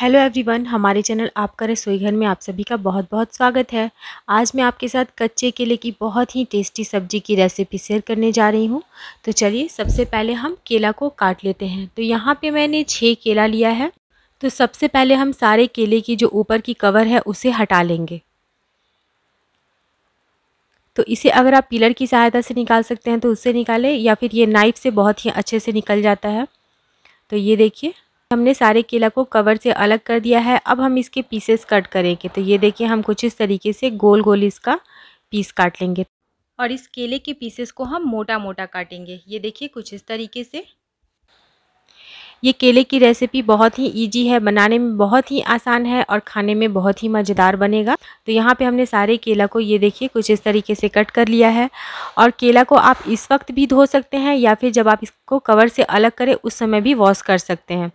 hello everyone हमारे channel आपका रसोई घर में आप सभी का बहुत बहुत स्वागत है आज मैं आपके साथ कच्चे केले की बहुत ही टेस्टी सब्जी की रेसिपी शेयर करने जा रही हूँ तो चलिए सबसे पहले हम केला को काट लेते हैं तो यहाँ पे मैंने छः केला लिया है तो सबसे पहले हम सारे केले की जो ऊपर की कवर है उसे हटा लेंगे तो इसे अगर आप पिलर की सहायता से निकाल सकते हैं तो उससे निकालें या फिर ये नाइफ़ से बहुत ही अच्छे से निकल जाता है तो ये देखिए हमने सारे केला को कवर से अलग कर दिया है अब हम इसके पीसेस कट करेंगे तो ये देखिए हम कुछ इस तरीके से गोल गोल इसका पीस काट लेंगे और इस केले के पीसेस को हम मोटा मोटा काटेंगे ये देखिए कुछ इस तरीके से ये केले की रेसिपी बहुत ही इजी है बनाने में बहुत ही आसान है और खाने में बहुत ही मज़ेदार बनेगा तो यहाँ पे हमने सारे केला को ये देखिए कुछ इस तरीके से कट कर लिया है और केला को आप इस वक्त भी धो सकते हैं या फिर जब आप इसको कवर से अलग करें उस समय भी वॉश कर सकते हैं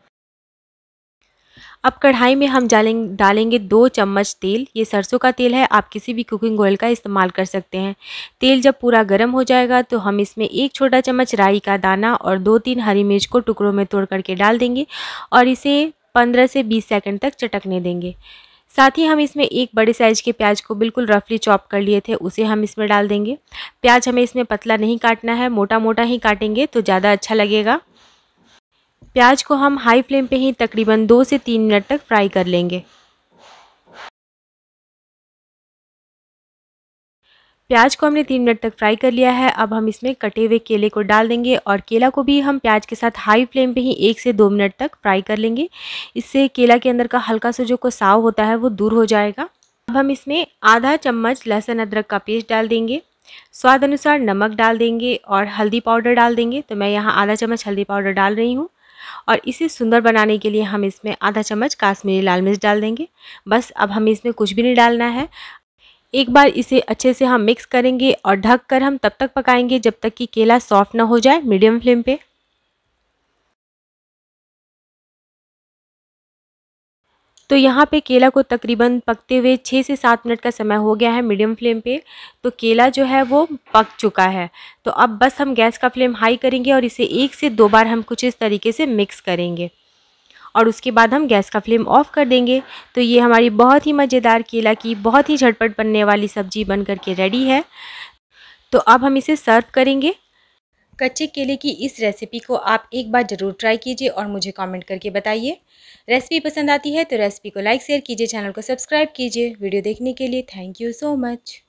अब कढ़ाई में हम डालेंगे डालेंगे दो चम्मच तेल ये सरसों का तेल है आप किसी भी कुकिंग ऑयल का इस्तेमाल कर सकते हैं तेल जब पूरा गर्म हो जाएगा तो हम इसमें एक छोटा चम्मच राई का दाना और दो तीन हरी मिर्च को टुकड़ों में तोड़ करके डाल देंगे और इसे पंद्रह से बीस सेकेंड तक चटकने देंगे साथ ही हम इसमें एक बड़े साइज के प्याज को बिल्कुल रफली चॉप कर लिए थे उसे हम इसमें डाल देंगे प्याज हमें इसमें पतला नहीं काटना है मोटा मोटा ही काटेंगे तो ज़्यादा अच्छा लगेगा प्याज को हम हाई फ्लेम पे ही तकरीबन दो से तीन मिनट तक फ्राई कर लेंगे प्याज को हमने तीन मिनट तक फ्राई कर लिया है अब हम इसमें कटे हुए केले को डाल देंगे और केला को भी हम प्याज के साथ हाई फ्लेम पे ही एक से दो मिनट तक फ्राई कर लेंगे इससे केला के अंदर का हल्का सा जो कसाव होता है वो दूर हो जाएगा अब हम इसमें आधा चम्मच लहसुन अदरक का पेस्ट डाल देंगे स्वाद अनुसार नमक डाल देंगे और हल्दी पाउडर डाल देंगे तो मैं यहाँ आधा चम्मच हल्दी पाउडर डाल रही हूँ और इसे सुंदर बनाने के लिए हम इसमें आधा चम्मच काश्मीरी लाल मिर्च डाल देंगे बस अब हमें इसमें कुछ भी नहीं डालना है एक बार इसे अच्छे से हम मिक्स करेंगे और ढक कर हम तब तक पकाएंगे जब तक कि केला सॉफ्ट ना हो जाए मीडियम फ्लेम पे तो यहाँ पे केला को तकरीबन पकते हुए छः से सात मिनट का समय हो गया है मीडियम फ्लेम पे तो केला जो है वो पक चुका है तो अब बस हम गैस का फ्लेम हाई करेंगे और इसे एक से दो बार हम कुछ इस तरीके से मिक्स करेंगे और उसके बाद हम गैस का फ्लेम ऑफ कर देंगे तो ये हमारी बहुत ही मज़ेदार केला की बहुत ही झटपट बनने वाली सब्जी बन करके रेडी है तो अब हम इसे सर्व करेंगे कच्चे केले की इस रेसिपी को आप एक बार ज़रूर ट्राई कीजिए और मुझे कमेंट करके बताइए रेसिपी पसंद आती है तो रेसिपी को लाइक शेयर कीजिए चैनल को सब्सक्राइब कीजिए वीडियो देखने के लिए थैंक यू सो मच